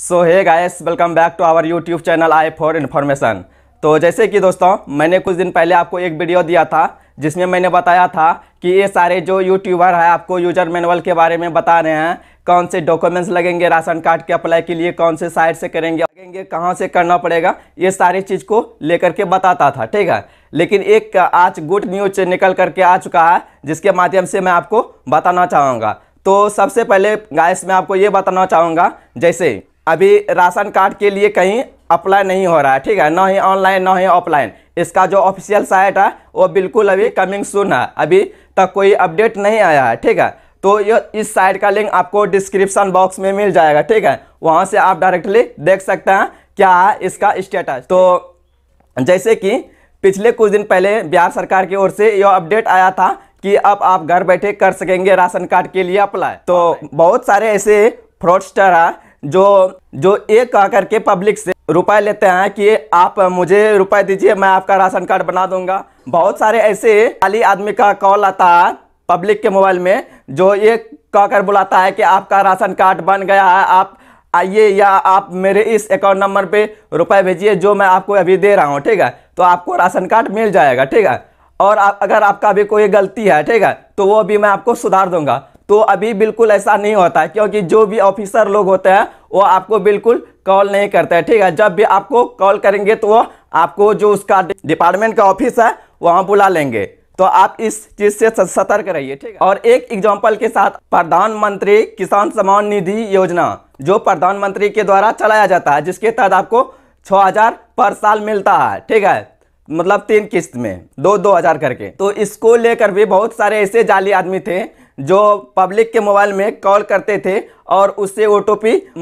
सो है guys welcome back to our YouTube channel I for information तो जैसे कि दोस्तों मैंने कुछ दिन पहले आपको एक वीडियो दिया था जिसमें मैंने बताया था कि ये सारे जो यूट्यूबर है आपको यूजर मैनुअल के बारे में बता रहे हैं कौन से डॉक्यूमेंट्स लगेंगे राशन कार्ड के अप्लाई के लिए कौन से साइट से करेंगे लगेंगे कहाँ से करना पड़ेगा ये सारी चीज़ को लेकर के बताता था ठीक है लेकिन एक आज गुड न्यूज निकल करके आ चुका है जिसके माध्यम से मैं आपको बताना चाहूँगा तो सबसे पहले गायस मैं आपको ये बताना चाहूँगा जैसे अभी राशन कार्ड के लिए कहीं अप्लाई नहीं हो रहा है ठीक है ना ही ऑनलाइन ना ही ऑफलाइन इसका जो ऑफिशियल साइट है वो बिल्कुल अभी कमिंग सुन है अभी तक कोई अपडेट नहीं आया है ठीक है तो ये इस साइट का लिंक आपको डिस्क्रिप्शन बॉक्स में मिल जाएगा ठीक है वहाँ से आप डायरेक्टली देख सकते हैं क्या है इसका स्टेटस तो जैसे कि पिछले कुछ दिन पहले बिहार सरकार की ओर से यह अपडेट आया था कि अब आप घर बैठे कर सकेंगे राशन कार्ड के लिए अप्लाई तो बहुत सारे ऐसे फ्रॉडस्टर है जो जो ये कह करके पब्लिक से रुपए लेते हैं कि आप मुझे रुपए दीजिए मैं आपका राशन कार्ड बना दूंगा बहुत सारे ऐसे खाली आदमी का कॉल आता है पब्लिक के मोबाइल में जो ये कहकर बुलाता है कि आपका राशन कार्ड बन गया है आप आइए या आप मेरे इस अकाउंट नंबर पे रुपए भेजिए जो मैं आपको अभी दे रहा हूँ ठीक है तो आपको राशन कार्ड मिल जाएगा ठीक है और आप अगर आपका भी कोई गलती है ठीक है तो वो भी मैं आपको सुधार दूंगा तो अभी बिल्कुल ऐसा नहीं होता है क्योंकि जो भी ऑफिसर लोग होते हैं वो आपको बिल्कुल कॉल नहीं करते हैं ठीक है जब भी आपको कॉल करेंगे तो वो आपको जो उसका डिपार्टमेंट का ऑफिस है वहाँ बुला लेंगे तो आप इस चीज़ से सतर्क रहिए ठीक है और एक एग्जाम्पल के साथ प्रधानमंत्री किसान सम्मान निधि योजना जो प्रधानमंत्री के द्वारा चलाया जाता है जिसके तहत आपको हजार पर साल मिलता है ठीक है मतलब तीन किस्त में दो दो हज़ार करके तो इसको लेकर भी बहुत सारे ऐसे जाली आदमी थे जो पब्लिक के मोबाइल में कॉल करते थे और उससे ओ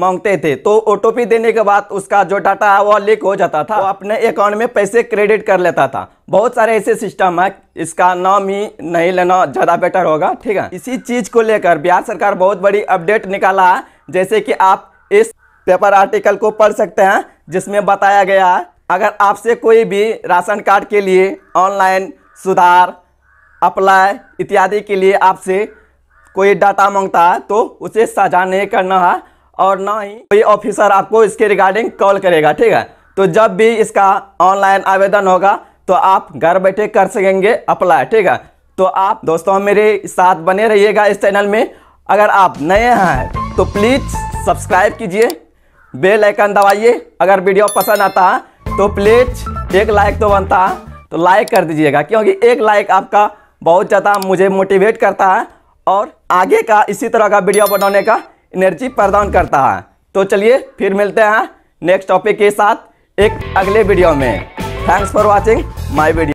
मांगते थे तो ओ देने के बाद उसका जो डाटा है वो लीक हो जाता था वो अपने अकाउंट में पैसे क्रेडिट कर लेता था बहुत सारे ऐसे सिस्टम है इसका नाम ही नहीं लेना ज़्यादा बेटर होगा ठीक है इसी चीज़ को लेकर बिहार सरकार बहुत बड़ी अपडेट निकाला है जैसे कि आप इस पेपर आर्टिकल को पढ़ सकते हैं जिसमें बताया गया है अगर आपसे कोई भी राशन कार्ड के लिए ऑनलाइन सुधार अप्लाई इत्यादि के लिए आपसे कोई डाटा मांगता है तो उसे साझा नहीं करना है और ना ही कोई ऑफिसर आपको इसके रिगार्डिंग कॉल करेगा ठीक है तो जब भी इसका ऑनलाइन आवेदन होगा तो आप घर बैठे कर सकेंगे अप्लाई ठीक है तो आप दोस्तों मेरे साथ बने रहिएगा इस चैनल में अगर आप नए हैं तो प्लीज़ सब्सक्राइब कीजिए बेल आइकन दबाइए अगर वीडियो पसंद आता है तो प्लीज एक लाइक तो बनता तो लाइक कर दीजिएगा क्योंकि एक लाइक आपका बहुत ज़्यादा मुझे मोटिवेट करता है और आगे का इसी तरह का वीडियो बनाने का एनर्जी प्रदान करता है तो चलिए फिर मिलते हैं नेक्स्ट टॉपिक के साथ एक अगले वीडियो में thanks for watching my video